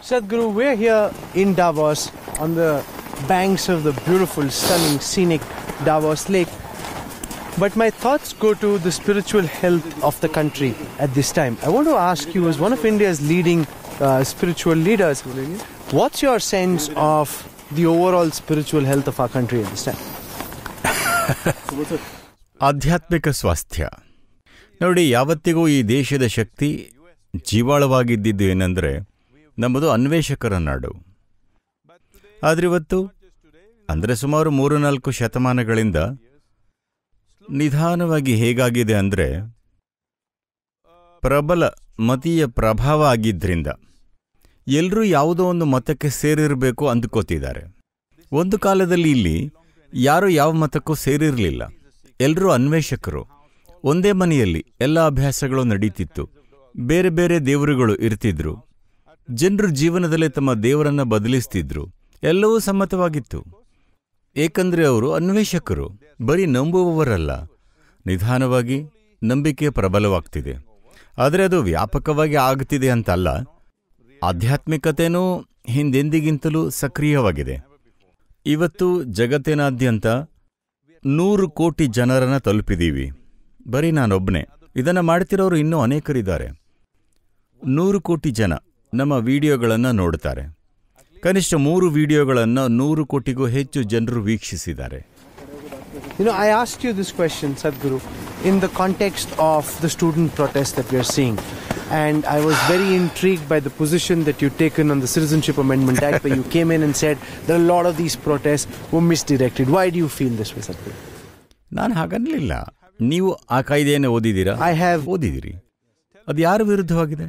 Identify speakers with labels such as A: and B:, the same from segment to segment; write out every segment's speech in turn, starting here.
A: Sadhguru, we're here in Davos on the banks of the beautiful, stunning, scenic Davos Lake. But my thoughts go to the spiritual health of the country at this time. I want to ask you, as one of India's leading uh, spiritual leaders, what's your sense of the overall spiritual health of our
B: country at this time? ಆಧ್ಯಾತ್ಮಿಕ ಸ್ವಾಸ್ಥ್ಯ ನೋಡಿ ಯಾವತ್ತಿಗೂ ಈ ದೇಶದ ಶಕ್ತಿ ಜೀವಾಳವಾಗಿದ್ದಿದ್ದು ಏನಂದರೆ ನಮ್ಮದು ಅನ್ವೇಷಕರ ನಾಡು ಆದ್ರಿವತ್ತು ಅಂದರೆ ಸುಮಾರು ಮೂರು ನಾಲ್ಕು ಶತಮಾನಗಳಿಂದ ನಿಧಾನವಾಗಿ ಹೇಗಾಗಿದೆ ಅಂದರೆ ಪ್ರಬಲ ಮತೀಯ ಪ್ರಭಾವ ಆಗಿದ್ದರಿಂದ ಎಲ್ಲರೂ ಯಾವುದೋ ಒಂದು ಮತಕ್ಕೆ ಸೇರಿರಬೇಕು ಅಂದುಕೋತಿದ್ದಾರೆ ಒಂದು ಕಾಲದಲ್ಲಿ ಇಲ್ಲಿ ಯಾರು ಯಾವ ಮತಕ್ಕೂ ಸೇರಿರಲಿಲ್ಲ ಎಲ್ಲರೂ ಅನ್ವೇಷಕರು ಒಂದೇ ಮನೆಯಲ್ಲಿ ಎಲ್ಲ ಅಭ್ಯಾಸಗಳು ನಡೀತಿತ್ತು ಬೇರೆ ಬೇರೆ ದೇವರುಗಳು ಇರ್ತಿದ್ರು ಜನರು ಜೀವನದಲ್ಲೇ ತಮ್ಮ ದೇವರನ್ನು ಬದಲಿಸ್ತಿದ್ರು ಎಲ್ಲವೂ ಸಮ್ಮತವಾಗಿತ್ತು ಏಕೆಂದರೆ ಅವರು ಅನ್ವೇಷಕರು ಬರೀ ನಂಬುವವರಲ್ಲ ನಿಧಾನವಾಗಿ ನಂಬಿಕೆ ಪ್ರಬಲವಾಗ್ತಿದೆ ಆದರೆ ಅದು ವ್ಯಾಪಕವಾಗಿ ಆಗ್ತಿದೆ ಅಂತಲ್ಲ ಆಧ್ಯಾತ್ಮಿಕತೆಯೂ ಹಿಂದೆಂದಿಗಿಂತಲೂ ಸಕ್ರಿಯವಾಗಿದೆ ಇವತ್ತು ಜಗತ್ತಿನಾದ್ಯಂತ ನೂರು ಕೋಟಿ ಜನರನ್ನು ತಲುಪಿದ್ದೀವಿ ಬರೀ ನಾನೊಬ್ಬನೇ ಇದನ್ನು ಮಾಡ್ತಿರೋರು ಇನ್ನೂ ಅನೇಕರಿದ್ದಾರೆ ನೂರು ಕೋಟಿ ಜನ ನಮ್ಮ ವಿಡಿಯೋಗಳನ್ನು ನೋಡ್ತಾರೆ ಕನಿಷ್ಠ ಮೂರು ವಿಡಿಯೋಗಳನ್ನು ನೂರು ಕೋಟಿಗೂ ಹೆಚ್ಚು ಜನರು ವೀಕ್ಷಿಸಿದ್ದಾರೆ
A: you know I asked you this question Sadhguru in the context of the student protest that you are seeing and I was very intrigued by the position that you taken on the Citizenship Amendment Act you came in and said the lot of these protest were 
B: misdirected why'd you feel this way Sadhguru ನಾನು ಹಾಗನ್ನಲಿಲ್ಲ ನೀವು ಆ ಕಾಯ್ದೆಯನ್ನು ಓದಿದ್ದೀರಾ I have ಓದಿದ್ದೀರಿ ಅದು ಯಾರ ವಿರುದ್ಧವಾಗಿದೆ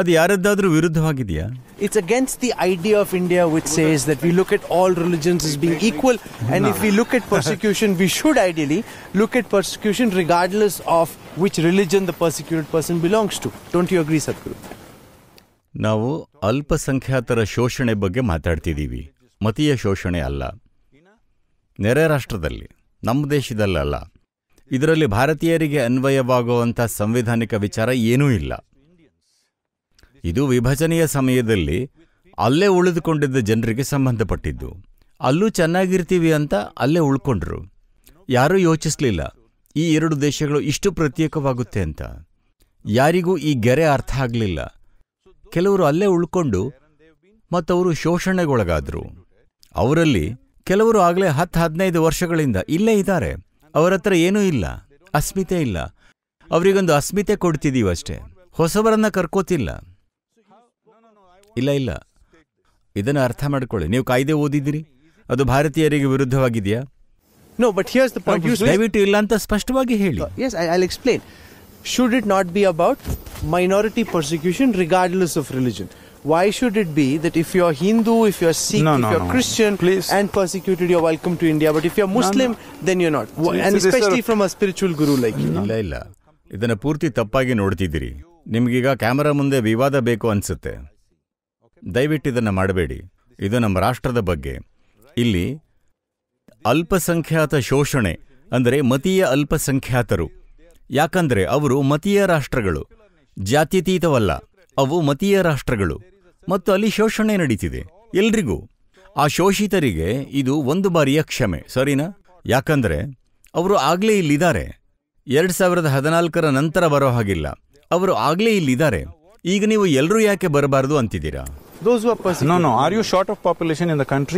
B: ಅದು ಯಾರದ್ದಾದ್ರೂ ವಿರುದ್ಧವಾಗಿದೆಯಾ
A: it's against the idea of India, which says that we look at all religions as being equal. And if we look at persecution, we should ideally look at persecution regardless
B: of which religion the persecuted person belongs to. Don't you agree, Sadhguru? ನಾವು ಅಲ್ಪಸಂಖ್ಯಾತರ ಶೋಷಣೆ ಬಗ್ಗೆ ಮಾತಾಡ್ತಿದ್ದೀವಿ ಮತೀಯ ಶೋಷಣೆ ಅಲ್ಲ ನೆರೆ ರಾಷ್ಟ್ರದಲ್ಲಿ ನಮ್ಮ ದೇಶದಲ್ಲಲ್ಲ ಇದರಲ್ಲಿ ಭಾರತೀಯರಿಗೆ ಅನ್ವಯವಾಗುವಂಥ ಸಂವಿಧಾನಿಕ ವಿಚಾರ ಏನೂ ಇಲ್ಲ ಇದು ವಿಭಜನೆಯ ಸಮಯದಲ್ಲಿ ಅಲ್ಲೇ ಉಳಿದುಕೊಂಡಿದ್ದ ಜನರಿಗೆ ಸಂಬಂಧಪಟ್ಟಿದ್ದು ಅಲ್ಲೂ ಚೆನ್ನಾಗಿರ್ತೀವಿ ಅಂತ ಅಲ್ಲೇ ಉಳ್ಕೊಂಡ್ರು ಯಾರೂ ಯೋಚಿಸಲಿಲ್ಲ ಈ ಎರಡು ದೇಶಗಳು ಇಷ್ಟು ಪ್ರತ್ಯೇಕವಾಗುತ್ತೆ ಅಂತ ಯಾರಿಗೂ ಈ ಗೆರೆ ಅರ್ಥ ಆಗಲಿಲ್ಲ ಕೆಲವರು ಅಲ್ಲೇ ಉಳ್ಕೊಂಡು ಮತ್ತವರು ಶೋಷಣೆಗೊಳಗಾದರು ಅವರಲ್ಲಿ ಕೆಲವರು ಆಗಲೇ ಹತ್ತು ಹದಿನೈದು ವರ್ಷಗಳಿಂದ ಇಲ್ಲೇ ಇದ್ದಾರೆ ಅವರ ಹತ್ರ ಏನೂ ಇಲ್ಲ ಅಸ್ಮಿತೆ ಇಲ್ಲ ಅವರಿಗೊಂದು ಅಸ್ಮಿತೆ ಕೊಡ್ತಿದ್ದೀವಷ್ಟೇ ಹೊಸವರನ್ನ ಕರ್ಕೋತಿಲ್ಲ ಇಲ್ಲ ಇಲ್ಲ ಅರ್ಥ ಮಾಡಿಕೊಳ್ಳಿ ನೀವು ಕಾಯ್ದೆ ಓದಿದ್ದೀರಿ ಅದು ಭಾರತೀಯರಿಗೆ ವಿರುದ್ಧವಾಗಿದೆಯಾ no but here's the point you ದಯವಿಟ್ಟು ಇಲ್ಲ ಅಂತ ಸ್ಪಷ್ಟವಾಗಿ ಹೇಳಿ
A: yes I I'll explain should it not be about minority persecution regardless of religion why should it be that if you are Hindu if you are Sikh if you are Christian and persecuted you are welcome to India but if you are Muslim then you not and especially from a spiritual guru like
B: ಇಲ್ಲ ಇಲ್ಲ ಇದನ್ನ ಪೂರ್ತಿ ತಪ್ಪಾಗಿ ನೋಡ್ತಿದ್ದೀರಿ ನಿಮಗೀಗ camera ಮುಂದೆ ವಿವಾದ ಬೇಕು ಅನಿಸುತ್ತೆ ಇದನ್ನು ಮಾಡಬೇಡಿ ಇದು ನಮ್ಮ ರಾಷ್ಟ್ರದ ಬಗ್ಗೆ ಇಲ್ಲಿ ಅಲ್ಪಸಂಖ್ಯಾತ ಶೋಷಣೆ ಅಂದರೆ ಮತೀಯ ಅಲ್ಪಸಂಖ್ಯಾತರು ಯಾಕಂದರೆ ಅವರು ಮತೀಯ ರಾಷ್ಟ್ರಗಳು ಜಾತ್ಯತೀತವಲ್ಲ ಅವು ಮತೀಯ ರಾಷ್ಟ್ರಗಳು ಮತ್ತು ಅಲ್ಲಿ ಶೋಷಣೆ ನಡೀತಿದೆ ಎಲ್ರಿಗೂ ಆ ಶೋಷಿತರಿಗೆ ಇದು ಒಂದು ಬಾರಿಯ ಕ್ಷಮೆ ಸರಿನಾ ಯಾಕಂದರೆ ಅವರು ಆಗಲೇ ಇಲ್ಲಿದ್ದಾರೆ ಎರಡು ಸಾವಿರದ ಹದಿನಾಲ್ಕರ ನಂತರ ಬರೋ ಹಾಗಿಲ್ಲ ಅವರು ಆಗಲೇ ಇಲ್ಲಿದ್ದಾರೆ ಈಗ ನೀವು ಎಲ್ಲರೂ ಯಾಕೆ ಬರಬಾರ್ದು ಅಂತಿದ್ದೀರಾ ದೋಸ್ who are persecuted. No, no. Are you short of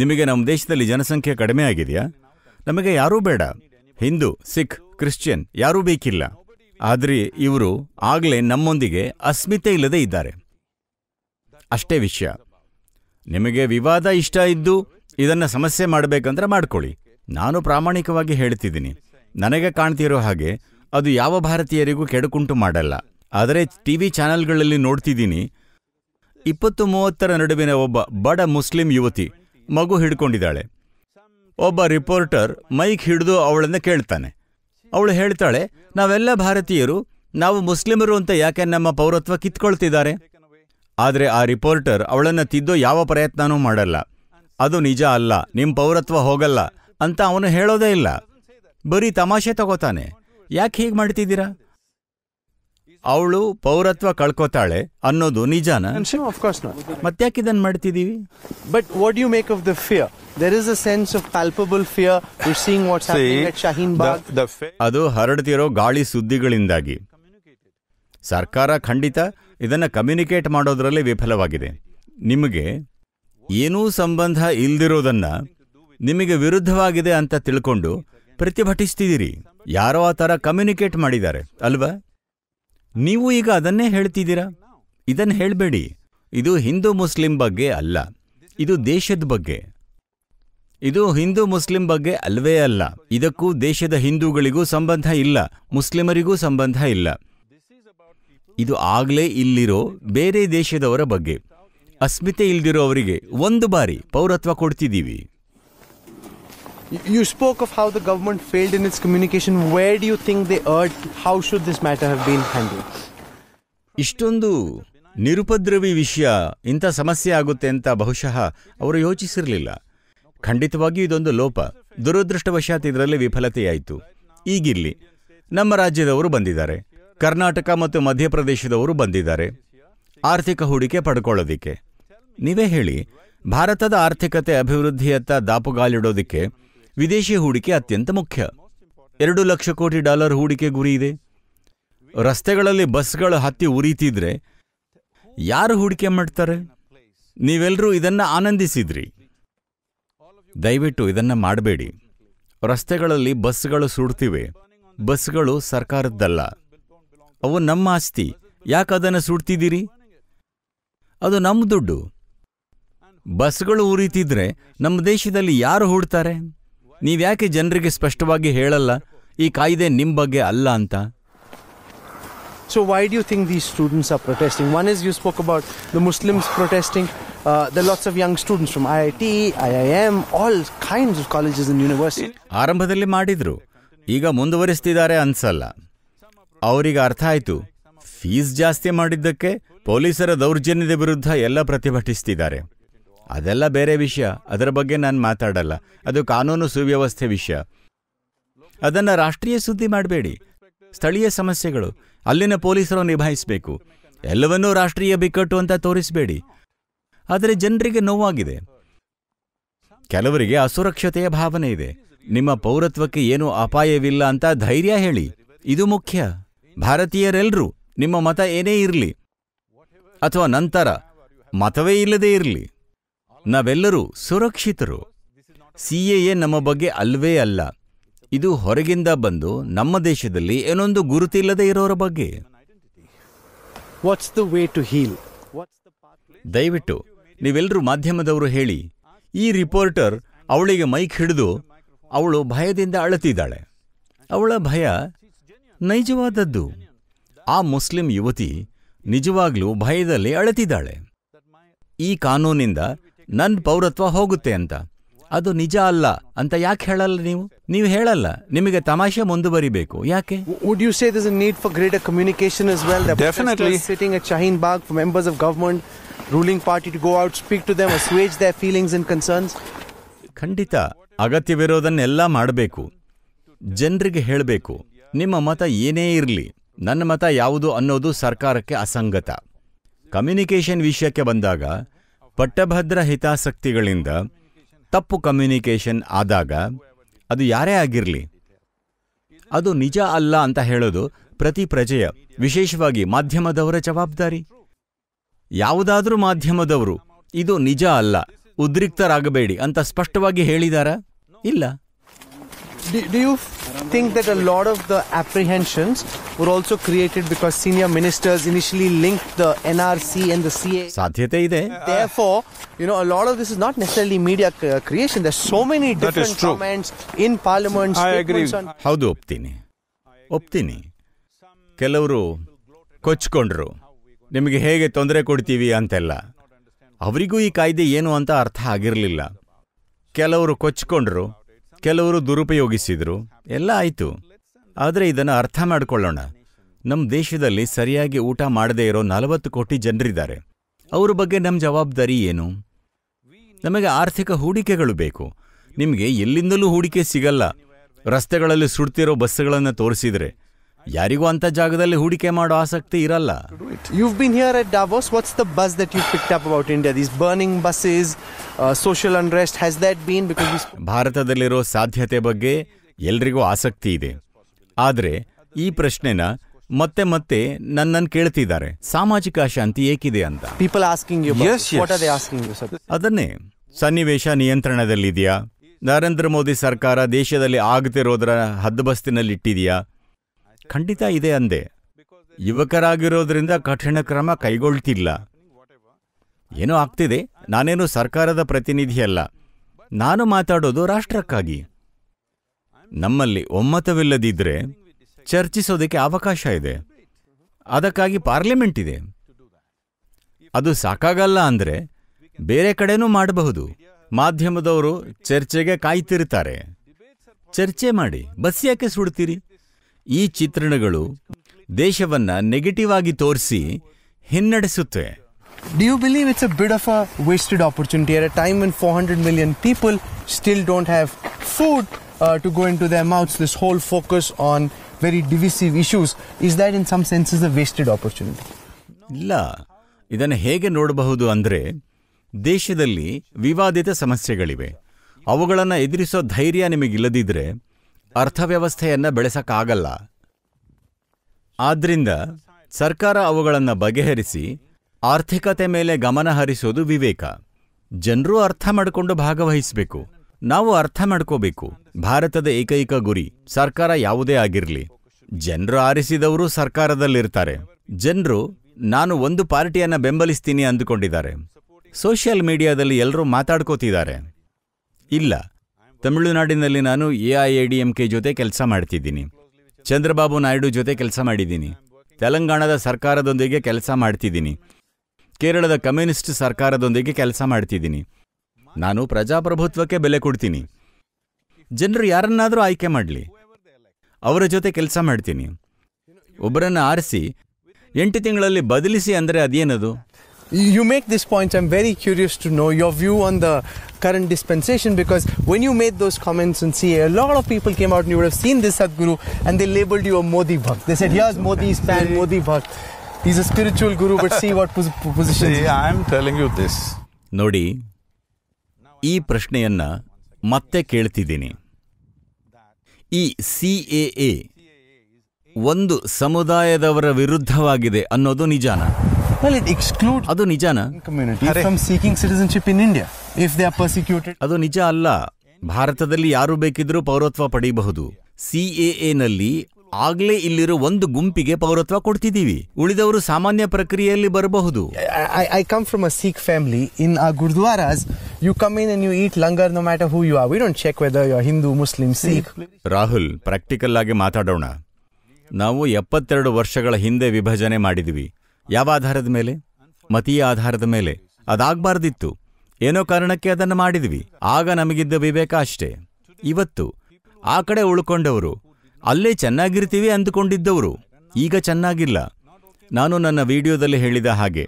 B: ನಿಮಗೆ ನಮ್ಮ ದೇಶದಲ್ಲಿ ಜನಸಂಖ್ಯೆ ಕಡಿಮೆ ಆಗಿದೆಯಾ ನಮಗೆ ಯಾರೂ ಬೇಡ ಹಿಂದೂ ಸಿಖ್ ಕ್ರಿಶ್ಚಿಯನ್ ಯಾರೂ ಬೇಕಿಲ್ಲ ಆದರೆ ಇವರು ಆಗಲೇ ನಮ್ಮೊಂದಿಗೆ ಅಸ್ಮಿತೆ ಇಲ್ಲದೆ ಇದ್ದಾರೆ ಅಷ್ಟೇ ವಿಷಯ ನಿಮಗೆ ವಿವಾದ ಇಷ್ಟ ಇದ್ದು ಇದನ್ನು ಸಮಸ್ಯೆ ಮಾಡಬೇಕಂದ್ರೆ ಮಾಡ್ಕೊಳ್ಳಿ ನಾನು ಪ್ರಾಮಾಣಿಕವಾಗಿ ಹೇಳ್ತಿದ್ದೀನಿ ನನಗೆ ಕಾಣ್ತಿರೋ ಹಾಗೆ ಅದು ಯಾವ ಭಾರತೀಯರಿಗೂ ಕೆಡುಕುಂಟು ಮಾಡಲ್ಲ ಆದರೆ ಟಿ ವಿ ಚಾನೆಲ್ಗಳಲ್ಲಿ ನೋಡ್ತಿದ್ದೀನಿ ಇಪ್ಪತ್ತು ಮೂವತ್ತರ ನಡುವಿನ ಒಬ್ಬ ಬಡ ಮುಸ್ಲಿಂ ಯುವತಿ ಮಗು ಹಿಡ್ಕೊಂಡಿದ್ದಾಳೆ ಒಬ್ಬ ರಿಪೋರ್ಟರ್ ಮೈಕ್ ಹಿಡಿದು ಅವಳನ್ನು ಕೇಳ್ತಾನೆ ಅವಳು ಹೇಳ್ತಾಳೆ ನಾವೆಲ್ಲ ಭಾರತೀಯರು ನಾವು ಮುಸ್ಲಿಮರು ಅಂತ ಯಾಕೆ ನಮ್ಮ ಪೌರತ್ವ ಕಿತ್ಕೊಳ್ತಿದ್ದಾರೆ ಆದರೆ ಆ ರಿಪೋರ್ಟರ್ ಅವಳನ್ನು ತಿದ್ದು ಯಾವ ಪ್ರಯತ್ನನೂ ಮಾಡಲ್ಲ ಅದು ನಿಜ ಅಲ್ಲ ನಿಮ್ಮ ಪೌರತ್ವ ಹೋಗಲ್ಲ ಅಂತ ಅವನು ಹೇಳೋದೇ ಇಲ್ಲ ಬರೀ ತಮಾಷೆ ತಗೋತಾನೆ ಯಾಕೆ ಹೀಗೆ ಮಾಡ್ತಿದ್ದೀರಾ ಅವಳು ಪೌರತ್ವ ಕಳ್ಕೊತಾಳೆ ಅನ್ನೋದು ನಿಜಾನ ಮತ್ತ್ಯಾಕೆ ಇದನ್ನ ಮಾಡ್ತಿದೀವಿ but what you make of the fear
A: there is a sense of palpable fear We're what's
B: ಅದು ಹರಡ್ತಿರೋ ಗಾಳಿ ಸುದ್ದಿಗಳಿಂದಾಗಿ ಸರ್ಕಾರ ಖಂಡಿತ ಇದನ್ನ ಕಮ್ಯುನಿಕೇಟ್ ಮಾಡೋದ್ರಲ್ಲಿ ವಿಫಲವಾಗಿದೆ ನಿಮಗೆ ಏನೂ ಸಂಬಂಧ ಇಲ್ದಿರೋದನ್ನ ನಿಮಗೆ ವಿರುದ್ಧವಾಗಿದೆ ಅಂತ ತಿಳ್ಕೊಂಡು ಪ್ರತಿಭಟಿಸ್ತಿದ್ದೀರಿ ಯಾರೋ ಆ ಥರ ಕಮ್ಯುನಿಕೇಟ್ ಮಾಡಿದ್ದಾರೆ ಅಲ್ವಾ ನೀವು ಈಗ ಅದನ್ನೇ ಹೇಳ್ತಿದ್ದೀರಾ ಇದನ್ನು ಹೇಳಬೇಡಿ ಇದು ಹಿಂದೂ ಮುಸ್ಲಿಂ ಬಗ್ಗೆ ಅಲ್ಲ ಇದು ದೇಶದ ಬಗ್ಗೆ ಇದು ಹಿಂದೂ ಮುಸ್ಲಿಂ ಬಗ್ಗೆ ಅಲ್ವೇ ಅಲ್ಲ ಇದಕ್ಕೂ ದೇಶದ ಹಿಂದೂಗಳಿಗೂ ಸಂಬಂಧ ಇಲ್ಲ ಮುಸ್ಲಿಮರಿಗೂ ಸಂಬಂಧ ಇಲ್ಲ ಇದು ಆಗಲೇ ಇಲ್ಲಿರೋ ಬೇರೆ ದೇಶದವರ ಬಗ್ಗೆ ಅಸ್ಮಿತೆ ಇಲ್ದಿರೋ ಅವರಿಗೆ ಒಂದು ಬಾರಿ ಪೌರತ್ವ ಕೊಡ್ತಿದ್ದೀವಿ
A: You spoke of how the government failed in its communication. Where do you think
B: they erred? How should this matter have been handled? ಇಷ್ಟೊಂದು ನಿರುಪದ್ರವಿ ವಿಷಯ ಇಂಥ ಸಮಸ್ಯೆ ಆಗುತ್ತೆ ಅಂತ ಬಹುಶಃ ಅವರು ಯೋಚಿಸಿರಲಿಲ್ಲ ಖಂಡಿತವಾಗಿಯೂ ಇದೊಂದು ಲೋಪ ದುರದೃಷ್ಟವಶಾತ್ ಇದರಲ್ಲಿ ವಿಫಲತೆಯಾಯಿತು ಈಗಿರಲಿ ನಮ್ಮ ರಾಜ್ಯದವರು ಬಂದಿದ್ದಾರೆ ಕರ್ನಾಟಕ ಮತ್ತು ಮಧ್ಯಪ್ರದೇಶದವರು ಬಂದಿದ್ದಾರೆ ಆರ್ಥಿಕ ಹೂಡಿಕೆ ಪಡ್ಕೊಳ್ಳೋದಿಕ್ಕೆ ನೀವೇ ಹೇಳಿ ಭಾರತದ ಆರ್ಥಿಕತೆ ಅಭಿವೃದ್ಧಿಯತ್ತ ದಾಪುಗಾಲಿಡೋದಿಕ್ಕೆ ವಿದೇಶಿ ಹೂಡಿಕೆ ಅತ್ಯಂತ ಮುಖ್ಯ ಎರಡು ಲಕ್ಷ ಕೋಟಿ ಡಾಲರ್ ಹೂಡಿಕೆ ಗುರಿ ಇದೆ ರಸ್ತೆಗಳಲ್ಲಿ ಬಸ್ಗಳು ಹತ್ತಿ ಉರಿತಿದ್ರೆ ಯಾರು ಹೂಡಿಕೆ ಮಾಡ್ತಾರೆ ನೀವೆಲ್ಲರೂ ಇದನ್ನು ಆನಂದಿಸಿದ್ರಿ ದಯವಿಟ್ಟು ಇದನ್ನು ಮಾಡಬೇಡಿ ರಸ್ತೆಗಳಲ್ಲಿ ಬಸ್ಗಳು ಸುಡ್ತಿವೆ ಬಸ್ಗಳು ಸರ್ಕಾರದ್ದಲ್ಲ ಅವು ನಮ್ಮ ಆಸ್ತಿ ಯಾಕೆ ಅದನ್ನು ಸುಡ್ತಿದ್ದೀರಿ ಅದು ನಮ್ಮ ದುಡ್ಡು ಬಸ್ಗಳು ಉರಿತಿದ್ರೆ ನಮ್ಮ ದೇಶದಲ್ಲಿ ಯಾರು ಹೂಡ್ತಾರೆ ನೀವು ಯಾಕೆ ಜನರಿಗೆ ಸ್ಪಷ್ಟವಾಗಿ ಹೇಳಲ್ಲ ಈ ಕಾಯ್ದೆ ನಿಮ್ಮ ಬಗ್ಗೆ ಅಲ್ಲ ಅಂತ
A: so why you think the students are protesting one is you spoke about the Muslims protesting the lots of young students from I I T I I M
B: all kinds of colleges in university ಆರಂಭದಲ್ಲಿ ಮಾಡಿದರು ಈಗ ಮುಂದುವರಿಸ್ತಿದ್ದಾರೆ ಅನ್ಸಲ್ಲ ಅವರಿಗೆ ಅರ್ಥ ಆಯಿತು fees ಜಾಸ್ತಿ ಮಾಡಿದ್ದಕ್ಕೆ ಪೊಲೀಸರ ದೌರ್ಜನ್ಯದ ವಿರುದ್ಧ ಎಲ್ಲ ಪ್ರತಿಭಟಿಸ್ತಿದ್ದಾರೆ ಅದೆಲ್ಲ ಬೇರೆ ವಿಷಯ ಅದರ ಬಗ್ಗೆ ನಾನು ಮಾತಾಡಲ್ಲ ಅದು ಕಾನೂನು ಸುವ್ಯವಸ್ಥೆ ವಿಷಯ ಅದನ್ನು ರಾಷ್ಟ್ರೀಯ ಸುದ್ದಿ ಮಾಡಬೇಡಿ ಸ್ಥಳೀಯ ಸಮಸ್ಯೆಗಳು ಅಲ್ಲಿನ ಪೊಲೀಸರು ನಿಭಾಯಿಸಬೇಕು ಎಲ್ಲವನ್ನೂ ರಾಷ್ಟ್ರೀಯ ಬಿಕ್ಕಟ್ಟು ಅಂತ ತೋರಿಸಬೇಡಿ ಆದರೆ ಜನರಿಗೆ ನೋವಾಗಿದೆ ಕೆಲವರಿಗೆ ಅಸುರಕ್ಷತೆಯ ಭಾವನೆ ಇದೆ ನಿಮ್ಮ ಪೌರತ್ವಕ್ಕೆ ಏನೂ ಅಪಾಯವಿಲ್ಲ ಅಂತ ಧೈರ್ಯ ಹೇಳಿ ಇದು ಮುಖ್ಯ ಭಾರತೀಯರೆಲ್ಲರೂ ನಿಮ್ಮ ಮತ ಏನೇ ಇರಲಿ ಅಥವಾ ನಂತರ ಮತವೇ ಇಲ್ಲದೇ ಇರಲಿ ನಾವೆಲ್ಲರೂ ಸುರಕ್ಷಿತರು ಸಿ ಎ ನಮ್ಮ ಬಗ್ಗೆ ಅಲ್ವೇ ಅಲ್ಲ ಇದು ಹೊರಗಿಂದ ಬಂದು ನಮ್ಮ ದೇಶದಲ್ಲಿ ಏನೊಂದು ಗುರುತಿಲ್ಲದೆ ಇರೋರ ಬಗ್ಗೆ what's the way to heal ದಯವಿಟ್ಟು ನೀವೆಲ್ಲರೂ ಮಾಧ್ಯಮದವರು ಹೇಳಿ ಈ ರಿಪೋರ್ಟರ್ ಅವಳಿಗೆ ಮೈಕ್ ಹಿಡಿದು ಅವಳು ಭಯದಿಂದ ಅಳತಿದ್ದಾಳೆ ಅವಳ ಭಯ ನೈಜವಾದದ್ದು ಆ ಮುಸ್ಲಿಂ ಯುವತಿ ನಿಜವಾಗ್ಲೂ ಭಯದಲ್ಲಿ ಅಳತಿದ್ದಾಳೆ ಈ ಕಾನೂನಿಂದ ನನ್ನ ಪೌರತ್ವ ಹೋಗುತ್ತೆ ಅಂತ ಅದು ನಿಜ ಅಲ್ಲ ಅಂತ ಯಾಕೆ ಹೇಳಲ್ಲ ನೀವು ನೀವು ಹೇಳಲ್ಲ ನಿಮಗೆ ತಮಾಷೆ ಮುಂದುವರಿಬೇಕು ಯಾಕೆ would you say this need for greater communication is well definitely
A: sitting a Shaheen Bagh for members of government ruling party to go out speak to them assuage their feelings and concerns
B: ಖಂಡಿತ ಅಗತ್ಯವಿರೋದನ್ನೆಲ್ಲ ಮಾಡಬೇಕು ಜನರಿಗೆ ಹೇಳಬೇಕು ನಿಮ್ಮ ಮತ ಏನೇ ಇರಲಿ ನನ್ನ ಮತ ಯಾವುದು ಅನ್ನೋದು ಸರ್ಕಾರಕ್ಕೆ ಅಸಂಗತ ಕಮ್ಯುನಿಕೇಷನ್ ವಿಷಯಕ್ಕೆ ಬಂದಾಗ ಪಟ್ಟಭದ್ರ ಹಿತಾಸಕ್ತಿಗಳಿಂದ ತಪ್ಪು ಕಮ್ಯುನಿಕೇಷನ್ ಆದಾಗ ಅದು ಯಾರೇ ಆಗಿರಲಿ ಅದು ನಿಜ ಅಲ್ಲ ಅಂತ ಹೇಳೋದು ಪ್ರತಿ ಪ್ರಜೆಯ ವಿಶೇಷವಾಗಿ ಮಾಧ್ಯಮದವರ ಜವಾಬ್ದಾರಿ ಯಾವುದಾದ್ರೂ ಮಾಧ್ಯಮದವರು ಇದು ನಿಜ ಅಲ್ಲ ಉದ್ರಿಕ್ತರಾಗಬೇಡಿ ಅಂತ ಸ್ಪಷ್ಟವಾಗಿ ಹೇಳಿದಾರ ಇಲ್ಲ
A: you think of the were also created because senior ministers initially linked the NRC and the CA. ಸಾಧ್ಯತೆ ide. Therefore, you know, a lot of this is not necessarily media creation. There's
B: so many different comments
A: in parliament. I agree. statements
B: on- optini? ಒಪ್ತೀನಿ ಒಪ್ತೀನಿ ಕೆಲವರು ಕೊಚ್ಕೊಂಡ್ರು ನಿಮಗೆ ಹೇಗೆ ತೊಂದರೆ ಕೊಡ್ತೀವಿ ಅಂತೆಲ್ಲ ಅವರಿಗೂ ಈ ಕಾಯ್ದೆ ಏನು ಅಂತ ಅರ್ಥ ಆಗಿರಲಿಲ್ಲ ಕೆಲವರು ಕೊಚ್ಕೊಂಡ್ರು ಕೆಲವರು ದುರುಪಯೋಗಿಸಿದ್ರು ಎಲ್ಲ ಆಯಿತು ಆದರೆ ಇದನ್ನು ಅರ್ಥ ಮಾಡಿಕೊಳ್ಳೋಣ ನಮ್ಮ ದೇಶದಲ್ಲಿ ಸರಿಯಾಗಿ ಊಟ ಮಾಡದೇ ಇರೋ ನಲವತ್ತು ಕೋಟಿ ಜನರಿದ್ದಾರೆ ಅವ್ರ ಬಗ್ಗೆ ನಮ್ಮ ಜವಾಬ್ದಾರಿ ಏನು ನಮಗೆ ಆರ್ಥಿಕ ಹೂಡಿಕೆಗಳು ಬೇಕು ನಿಮಗೆ ಎಲ್ಲಿಂದಲೂ ಹೂಡಿಕೆ ಸಿಗಲ್ಲ ರಸ್ತೆಗಳಲ್ಲಿ ಸುಡ್ತಿರೋ ಬಸ್ಸುಗಳನ್ನು ತೋರಿಸಿದರೆ ಯಾರಿಗೂ ಅಂತ ಜಾಗದಲ್ಲಿ ಹೂಡಿಕೆ ಮಾಡೋ ಆಸಕ್ತಿ ಇರಲ್ಲ you been here at Davos what's
A: the buzz that you picked up about India this burning buses social unrest has that been
B: because ಭಾರತದಲ್ಲಿರೋ ಸಾಧ್ಯತೆ ಬಗ್ಗೆ ಎಲ್ರಿಗೂ ಆಸಕ್ತಿ ಇದೆ ಆದರೆ ಈ ಪ್ರಶ್ನೆನ ಮತ್ತೆ ಮತ್ತೆ ನನ್ನನ್ನು ಕೇಳ್ತಿದ್ದಾರೆ ಸಾಮಾಜಿಕ ಶಾಂತಿ ಏಕಿದೆ ಅಂತ ಪೀಪಲ್ ಆಸ್ಕಿಂಗ್ ಅದನ್ನೇ ಸನ್ನಿವೇಶ ನಿಯಂತ್ರಣದಲ್ಲಿದೆಯಾ ನರೇಂದ್ರ ಮೋದಿ ಸರ್ಕಾರ ದೇಶದಲ್ಲಿ ಆಗತಿರೋದರ ಹದ್ದುಬಸ್ತಿನಲ್ಲಿಟ್ಟಿದೆಯಾ ಖಂಡಿತ ಇದೆ ಅಂದೆ ಯುವಕರಾಗಿರೋದ್ರಿಂದ ಕಠಿಣ ಕ್ರಮ ಕೈಗೊಳ್ತಿಲ್ಲ ಏನೋ ಆಗ್ತಿದೆ ನಾನೇನು ಸರ್ಕಾರದ ಪ್ರತಿನಿಧಿಯಲ್ಲ ನಾನು ಮಾತಾಡೋದು ರಾಷ್ಟ್ರಕ್ಕಾಗಿ ನಮ್ಮಲ್ಲಿ ಒಮ್ಮತವಿಲ್ಲದಿದ್ದರೆ ಚರ್ಚಿಸೋದಕ್ಕೆ ಅವಕಾಶ ಇದೆ ಅದಕ್ಕಾಗಿ ಪಾರ್ಲಿಮೆಂಟ್ ಇದೆ ಅದು ಸಾಕಾಗಲ್ಲ ಅಂದರೆ ಬೇರೆ ಕಡೆನೂ ಮಾಡಬಹುದು ಮಾಧ್ಯಮದವರು ಚರ್ಚೆಗೆ ಕಾಯ್ತಿರ್ತಾರೆ ಚರ್ಚೆ ಮಾಡಿ ಬಸ್ ಯಾಕೆ ಸುಡ್ತೀರಿ ಈ ಚಿತ್ರಣಗಳು ದೇಶವನ್ನ ನೆಗೆಟಿವ್ ಆಗಿ ತೋರಿಸಿ ಹಿನ್ನಡೆಸುತ್ತೆ
A: Do you believe it's bit of of a wasted time at four hundred when 400 million people still don't uh, to go into their mouths, this whole focus on very divisive issues, is that in some senses a wasted opportunity?
B: ಇಲ್ಲ ಇದನ್ನು ಹೇಗೆ ನೋಡಬಹುದು ಅಂದರೆ ದೇಶದಲ್ಲಿ ವಿವಾದಿತ ಸಮಸ್ಯೆಗಳಿವೆ ಅವುಗಳನ್ನು ಎದುರಿಸೋ ಧೈರ್ಯ ನಿಮಗಿಲ್ಲದಿದ್ದರೆ ಅರ್ಥವ್ಯವಸ್ಥೆಯನ್ನು ಬೆಳೆಸೋಕ್ಕಾಗಲ್ಲ ಆದ್ದರಿಂದ ಸರ್ಕಾರ ಅವುಗಳನ್ನು ಬಗೆಹರಿಸಿ ಆರ್ಥಿಕತೆ ಮೇಲೆ ಗಮನ ಹರಿಸೋದು ವಿವೇಕ ಜನರು ಅರ್ಥ ಮಾಡಿಕೊಂಡು ಭಾಗವಹಿಸಬೇಕು ನಾವು ಅರ್ಥ ಮಾಡ್ಕೋಬೇಕು ಭಾರತದ ಏಕೈಕ ಗುರಿ ಸರ್ಕಾರ ಯಾವುದೇ ಆಗಿರಲಿ ಜನರು ಆರಿಸಿದವರು ಸರ್ಕಾರದಲ್ಲಿರ್ತಾರೆ ಜನರು ನಾನು ಒಂದು ಪಾರ್ಟಿಯನ್ನು ಬೆಂಬಲಿಸ್ತೀನಿ ಅಂದುಕೊಂಡಿದ್ದಾರೆ ಸೋಷಿಯಲ್ ಮೀಡಿಯಾದಲ್ಲಿ ಎಲ್ಲರೂ ಮಾತಾಡ್ಕೋತಿದ್ದಾರೆ ಇಲ್ಲ ತಮಿಳುನಾಡಿನಲ್ಲಿ ನಾನು ಎ ಐ ಎ ಡಿ ಎಂ ಕೆ ಜೊತೆ ಕೆಲಸ ಮಾಡ್ತಿದ್ದೀನಿ ಚಂದ್ರಬಾಬು ನಾಯ್ಡು ಜೊತೆ ಕೆಲಸ ಮಾಡಿದ್ದೀನಿ ತೆಲಂಗಾಣದ ಸರ್ಕಾರದೊಂದಿಗೆ ಕೆಲಸ ಮಾಡ್ತಿದ್ದೀನಿ ಕೇರಳದ ಕಮ್ಯುನಿಸ್ಟ್ ಸರ್ಕಾರದೊಂದಿಗೆ ಕೆಲಸ ಮಾಡ್ತಿದ್ದೀನಿ ನಾನು ಪ್ರಜಾಪ್ರಭುತ್ವಕ್ಕೆ ಬೆಲೆ ಕೊಡ್ತೀನಿ ಜನರು ಯಾರನ್ನಾದರೂ ಆಯ್ಕೆ ಮಾಡಲಿ ಅವರ ಜೊತೆ ಕೆಲಸ ಮಾಡ್ತೀನಿ ಒಬ್ಬರನ್ನು ಆರಿಸಿ ಎಂಟು ತಿಂಗಳಲ್ಲಿ ಬದಲಿಸಿ ಅಂದರೆ ಅದೇನದು you make this points I'm very curious to know your view on the current dispensation because
A: when you make those comments and see lot of people came out you will have seen this odd guru and they label you Modi bhakt dismissed as Modi fan Modi bhakt is a spiritual guru but see what position I
B: am telling you this ನೋಡಿ ಈ ಪ್ರಶ್ನೆಯನ್ನ ಮತ್ತೆ ಕೇಳ್ತಿದ್ದೀನಿ ಈ C A ಒಂದು ಸಮುದಾಯದವರ ವಿರುದ್ಧವಾಗಿದೆ ಅನ್ನೋದು ನಿಜಾನ ಅದು ನಿಜಾನ ಅದು ನಿಜ ಅಲ್ಲ ಭಾರತದಲ್ಲಿ ಯಾರು ಬೇಕಿದ್ರೂ ಪೌರತ್ವ ಪಡೆಯಬಹುದು ನಲ್ಲಿ ಆಗ್ಲೇ ಇಲ್ಲಿರೋ ಒಂದು ಗುಂಪಿಗೆ ಪೌರತ್ವ ಕೊಡ್ತಿದ್ದೀವಿ ಉಳಿದವರು ಸಾಮಾನ್ಯ ಪ್ರಕ್ರಿಯೆಯಲ್ಲಿ ಬರಬಹುದು
A: I come from a Sikh family in a gurudwaras you come in you eat langar no matter who you are we don't check whether you Hindu Muslim Sikh
B: Rahul practical ಆಗಿ ಮಾತಾಡೋಣ ನಾವು ಎಪ್ಪತ್ತೆರಡು ವರ್ಷಗಳ ಹಿಂದೆ ವಿಭಜನೆ ಮಾಡಿದ್ವಿ ಯಾವ ಆಧಾರದ ಮೇಲೆ ಮತೀಯ ಆಧಾರದ ಮೇಲೆ ಅದಾಗಬಾರ್ದಿತ್ತು ಏನೋ ಕಾರಣಕ್ಕೆ ಅದನ್ನು ಮಾಡಿದ್ವಿ ಆಗ ನಮಗಿದ್ದ ವಿವೇಕ ಅಷ್ಟೇ ಇವತ್ತು ಆ ಕಡೆ ಉಳ್ಕೊಂಡವರು ಅಲ್ಲೇ ಚೆನ್ನಾಗಿರ್ತೀವಿ ಅಂದುಕೊಂಡಿದ್ದವರು ಈಗ ಚೆನ್ನಾಗಿಲ್ಲ ನಾನು ನನ್ನ ವಿಡಿಯೋದಲ್ಲಿ ಹೇಳಿದ ಹಾಗೆ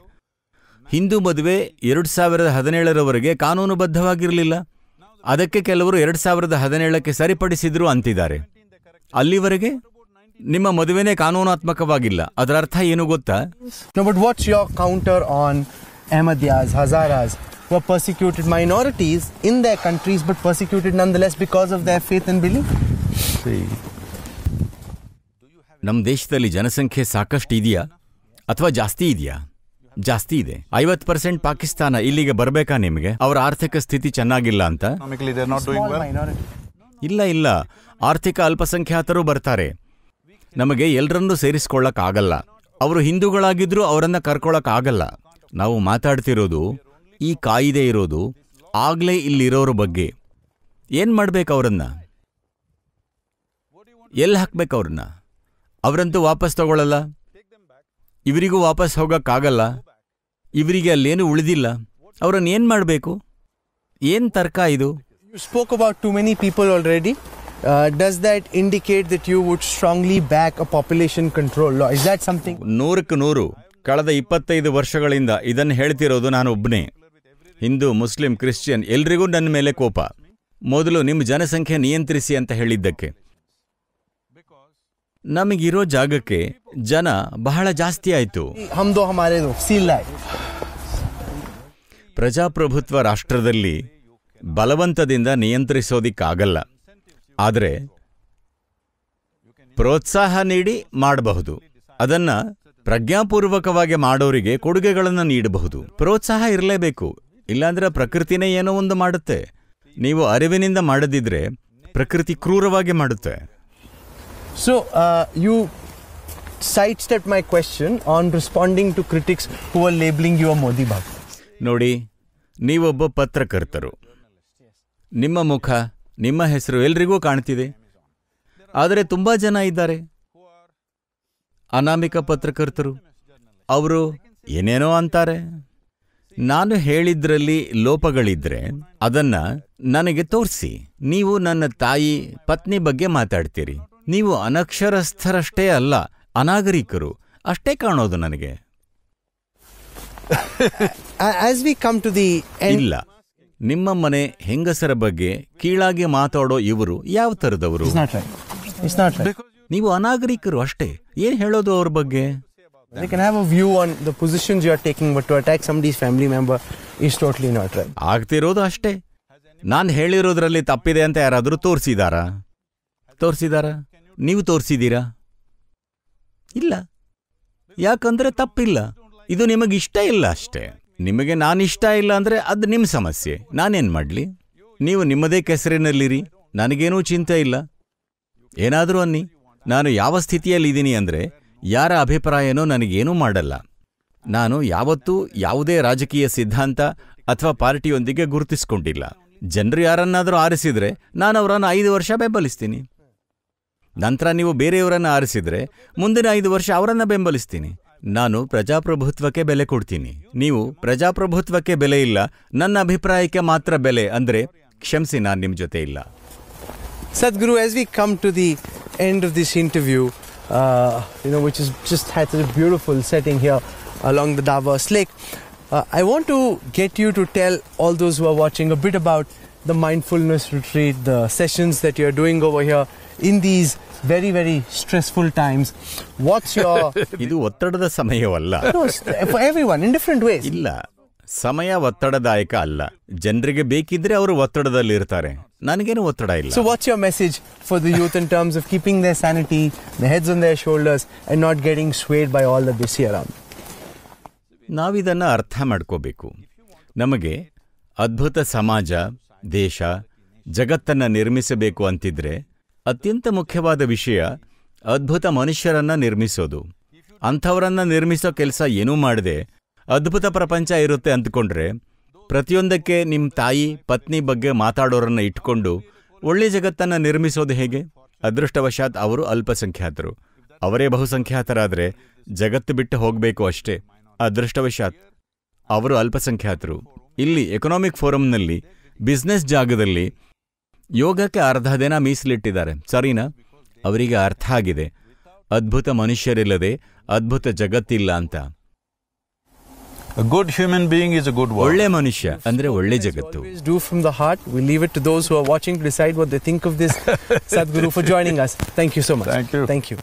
B: ಹಿಂದೂ ಮದುವೆ ಎರಡು ಸಾವಿರದ ಹದಿನೇಳರವರೆಗೆ ಕಾನೂನುಬದ್ಧವಾಗಿರಲಿಲ್ಲ ಅದಕ್ಕೆ ಕೆಲವರು ಎರಡು ಸಾವಿರದ ಹದಿನೇಳಕ್ಕೆ ಸರಿಪಡಿಸಿದ್ರು ಅಂತಿದ್ದಾರೆ ಅಲ್ಲಿವರೆಗೆ ನಿಮ್ಮ ಮದುವೆನೇ ಕಾನೂನಾತ್ಮಕವಾಗಿಲ್ಲ ಅದರ ಅರ್ಥ ಏನು ಗೊತ್ತಾ
A: but what's your counter on Ahmadiyyas Hazaras were persecuted minorities in their countries but persecuted nonetheless less because their faith and belief.
B: ನಮ್ಮ ದೇಶದಲ್ಲಿ ಜನಸಂಖ್ಯೆ ಸಾಕಷ್ಟು ಇದೆಯಾ ಅಥವಾ ಜಾಸ್ತಿ ಇದೆಯಾ ಜಾಸ್ತಿ ಇದೆ ಐವತ್ತು ಪರ್ಸೆಂಟ್ ಪಾಕಿಸ್ತಾನ ಇಲ್ಲಿಗೆ ಬರಬೇಕಾ ನಿಮಗೆ ಅವರ ಆರ್ಥಿಕ ಸ್ಥಿತಿ ಚೆನ್ನಾಗಿಲ್ಲ ಅಂತ ಇಲ್ಲ ಇಲ್ಲ ಆರ್ಥಿಕ ಅಲ್ಪಸಂಖ್ಯಾತರು ಬರ್ತಾರೆ ನಮಗೆ ಎಲ್ಲರನ್ನೂ ಆಗಲ್ಲ ಅವರು ಹಿಂದೂಗಳಾಗಿದ್ದರೂ ಅವರನ್ನು ಆಗಲ್ಲ ನಾವು ಮಾತಾಡ್ತಿರೋದು ಈ ಕಾಯಿದೆ ಇರೋದು ಆಗ್ಲೇ ಇಲ್ಲಿರೋರ ಬಗ್ಗೆ ಏನು ಮಾಡ್ಬೇಕು ಅವರನ್ನ ಎಲ್ಲಿ ಹಾಕ್ಬೇಕು ಅವ್ರನ್ನ ಅವರಂತೂ ವಾಪಸ್ ತಗೊಳ್ಳಲ್ಲ ಇವರಿಗೂ ವಾಪಸ್ ಹೋಗಕ್ಕಾಗಲ್ಲ ಇವರಿಗೆ ಅಲ್ಲೇನು ಉಳಿದಿಲ್ಲ ಅವರನ್ನು ಏನು ಮಾಡಬೇಕು ಏನು ತರ್ಕ ಇದು you spoke
A: about too many people already does that indicate that you would strongly back a population control is that something
B: ನೂರಕ್ಕೆ ನೂರು ಕಳೆದ ಇಪ್ಪತ್ತೈದು ವರ್ಷಗಳಿಂದ ಇದನ್ನು ಹೇಳ್ತಿರೋದು ನಾನು ಒಬ್ಬನೇ ಹಿಂದೂ ಮುಸ್ಲಿಂ ಕ್ರಿಶ್ಚಿಯನ್ ಎಲ್ರಿಗೂ ನನ್ನ ಮೇಲೆ ಕೋಪ ಮೊದಲು ನಿಮ್ಮ ಜನಸಂಖ್ಯೆ ನಿಯಂತ್ರಿಸಿ ಅಂತ ಹೇಳಿದ್ದಕ್ಕೆ ನಮಗಿರೋ ಜಾಗಕ್ಕೆ ಜನ ಬಹಳ ಜಾಸ್ತಿ ಆಯಿತು ಪ್ರಜಾಪ್ರಭುತ್ವ ರಾಷ್ಟ್ರದಲ್ಲಿ ಬಲವಂತದಿಂದ ನಿಯಂತ್ರಿಸೋದಿಕ್ಕಾಗಲ್ಲ ಆದರೆ ಪ್ರೋತ್ಸಾಹ ನೀಡಿ ಮಾಡಬಹುದು ಅದನ್ನು ಪ್ರಜ್ಞಾಪೂರ್ವಕವಾಗಿ ಮಾಡೋರಿಗೆ ಕೊಡುಗೆಗಳನ್ನು ನೀಡಬಹುದು ಪ್ರೋತ್ಸಾಹ ಇರಲೇಬೇಕು ಇಲ್ಲಾಂದ್ರೆ ಪ್ರಕೃತಿನೇ ಏನೋ ಒಂದು ಮಾಡುತ್ತೆ ನೀವು ಅರಿವಿನಿಂದ ಮಾಡದಿದ್ರೆ ಪ್ರಕೃತಿ ಕ್ರೂರವಾಗಿ ಮಾಡುತ್ತೆ
A: So uh, you sidestep my question on responding to critics who are labeling you a
B: Modi ನೋಡಿ ನೀವೊಬ್ಬ ಪತ್ರಕರ್ತರು ನಿಮ್ಮ ಮುಖ ನಿಮ್ಮ ಹೆಸರು ಎಲ್ರಿಗೂ ಕಾಣ್ತಿದೆ ಆದರೆ ತುಂಬ ಜನ ಇದ್ದಾರೆ ಅನಾಮಿಕ ಪತ್ರಕರ್ತರು ಅವರು ಏನೇನೋ ಅಂತಾರೆ ನಾನು ಹೇಳಿದ್ರಲ್ಲಿ ಲೋಪಗಳಿದ್ರೆ ಅದನ್ನು ನನಗೆ ತೋರಿಸಿ ನೀವು ನನ್ನ ತಾಯಿ ಪತ್ನಿ ಬಗ್ಗೆ ಮಾತಾಡ್ತೀರಿ ನೀವು ಅನಕ್ಷರಸ್ಥರಷ್ಟೇ ಅಲ್ಲ ಅನಾಗರಿಕರು ಅಷ್ಟೇ ಕಾಣೋದು ನನಗೆ
A: ಇಲ್ಲ
B: ನಿಮ್ಮ ಮನೆ ಹೆಂಗಸರ ಬಗ್ಗೆ ಕೀಳಾಗಿ ಮಾತಾಡೋ ಇವರು ಯಾವ ತರದವರು ನೀವು ಅನಾಗರಿಕರು
A: ಅಷ್ಟೇ ಏನ್ ಹೇಳೋದು ಅವ್ರ ಬಗ್ಗೆ
B: ಆಗ್ತಿರೋದು ಅಷ್ಟೇ ನಾನು ಹೇಳಿರೋದ್ರಲ್ಲಿ ತಪ್ಪಿದೆ ಅಂತ ಯಾರಾದರೂ ತೋರಿಸಿದಾರಾ ತೋರಿಸಿದಾರಾ ನೀವು ತೋರಿಸಿದ್ದೀರಾ ಇಲ್ಲ ಯಾಕಂದ್ರೆ ತಪ್ಪಿಲ್ಲ ಇದು ನಿಮಗೆ ಇಷ್ಟ ಇಲ್ಲ ಅಷ್ಟೇ ನಿಮಗೆ ನಾನಿಷ್ಟ ಇಲ್ಲ ಅಂದರೆ ಅದು ನಿಮ್ಮ ಸಮಸ್ಯೆ ನಾನೇನು ಮಾಡಲಿ ನೀವು ನಿಮ್ಮದೇ ಕೆಸರಿನಲ್ಲಿರಿ ನನಗೇನೂ ಚಿಂತೆ ಇಲ್ಲ ಏನಾದರೂ ಅನ್ನಿ ನಾನು ಯಾವ ಸ್ಥಿತಿಯಲ್ಲಿದ್ದೀನಿ ಅಂದರೆ ಯಾರ ಅಭಿಪ್ರಾಯನೋ ನನಗೇನೂ ಮಾಡಲ್ಲ ನಾನು ಯಾವತ್ತೂ ಯಾವುದೇ ರಾಜಕೀಯ ಸಿದ್ಧಾಂತ ಅಥವಾ ಪಾರ್ಟಿಯೊಂದಿಗೆ ಗುರುತಿಸಿಕೊಂಡಿಲ್ಲ ಜನರು ಯಾರನ್ನಾದರೂ ಆರಿಸಿದರೆ ನಾನು ಅವರನ್ನು ಐದು ವರ್ಷ ಬೆಂಬಲಿಸ್ತೀನಿ ನಂತರ ನೀವು ಬೇರೆಯವರನ್ನು ಆರಿಸಿದರೆ ಮುಂದಿನ ಐದು ವರ್ಷ ಅವರನ್ನು ಬೆಂಬಲಿಸ್ತೀನಿ ನಾನು ಪ್ರಜಾಪ್ರಭುತ್ವಕ್ಕೆ ಬೆಲೆ ಕೊಡ್ತೀನಿ ನೀವು ಪ್ರಜಾಪ್ರಭುತ್ವಕ್ಕೆ ಬೆಲೆ ಇಲ್ಲ ನನ್ನ ಅಭಿಪ್ರಾಯಕ್ಕೆ ಮಾತ್ರ ಬೆಲೆ ಅಂದರೆ ಕ್ಷಮಿಸಿ ನಾನು ನಿಮ್ಮ ಜೊತೆ ಇಲ್ಲ Sadhguru as we come to the end of this interview
A: you know which is just that is beautiful setting here along the Davos lake I want to get you to tell all those who are watching a bit about the mindfulness retreat the sessions that you are doing over here in these very very stressful times
B: what's your ಇದು ಒತ್ತಡದ ಸಮಯವಲ್ಲ for
A: one in different way
B: ಇಲ್ಲ ಸಮಯ ಒತ್ತಡದಾಯಕ ಅಲ್ಲ ಜನರಿಗೆ ಬೇಕಿದ್ರೆ ಅವರು ಒತ್ತಡದಲ್ಲಿ ಇರ್ತಾರೆ ನನಗೇನು ಒತ್ತಡ ಇಲ್ಲ so
A: what's your message for the youth in terms of keeping their sanity the heads on their shoulders and not getting swayed by all the busy around
B: ನಾವಿದನ್ನು ಅರ್ಥ ಮಾಡ್ಕೋಬೇಕು ನಮಗೆ ಅದ್ಭುತ ಸಮಾಜ ದೇಶ ಜಗತ್ತನ್ನು ನಿರ್ಮಿಸಬೇಕು ಅಂತಿದ್ರೆ ಅತ್ಯಂತ ಮುಖ್ಯವಾದ ವಿಷಯ ಅದ್ಭುತ ಮನುಷ್ಯರನ್ನ ನಿರ್ಮಿಸೋದು ಅಂಥವರನ್ನು ನಿರ್ಮಿಸೋ ಕೆಲಸ ಏನೂ ಮಾಡದೆ ಅದ್ಭುತ ಪ್ರಪಂಚ ಇರುತ್ತೆ ಅಂದ್ಕೊಂಡ್ರೆ ಪ್ರತಿಯೊಂದಕ್ಕೆ ನಿಮ್ಮ ತಾಯಿ ಪತ್ನಿ ಬಗ್ಗೆ ಮಾತಾಡೋರನ್ನ ಇಟ್ಕೊಂಡು ಒಳ್ಳೆ ಜಗತ್ತನ್ನ ನಿರ್ಮಿಸೋದು ಹೇಗೆ ಅದೃಷ್ಟವಶಾತ್ ಅವರು ಅಲ್ಪಸಂಖ್ಯಾತರು ಅವರೇ ಬಹುಸಂಖ್ಯಾತರಾದರೆ ಜಗತ್ತು ಬಿಟ್ಟು ಹೋಗಬೇಕು ಅಷ್ಟೇ ಅದೃಷ್ಟವಶಾತ್ ಅವರು ಅಲ್ಪಸಂಖ್ಯಾತರು ಇಲ್ಲಿ ಎಕನಾಮಿಕ್ ಫೋರಂನಲ್ಲಿ ಬಿಸ್ನೆಸ್ ಜಾಗದಲ್ಲಿ ಯೋಗಕ್ಕೆ ಅರ್ಧ ದಿನ ಮೀಸಲಿಟ್ಟಿದ್ದಾರೆ ಸರಿನಾ ಅವರಿಗೆ ಅರ್ಥ ಆಗಿದೆ ಅದ್ಭುತ ಮನುಷ್ಯರಿಲ್ಲದೆ ಅದ್ಭುತ ಜಗತ್ತಿಲ್ಲ ಅಂತ good human being is good ಒಳ್ಳೆ ಮನುಷ್ಯ ಅಂದ್ರೆ ಒಳ್ಳೆ ಜಗತ್ತು do from the
A: heart we leave it to those who are watching to decide what they think of this Sadhguru for joining us thank you so much thank you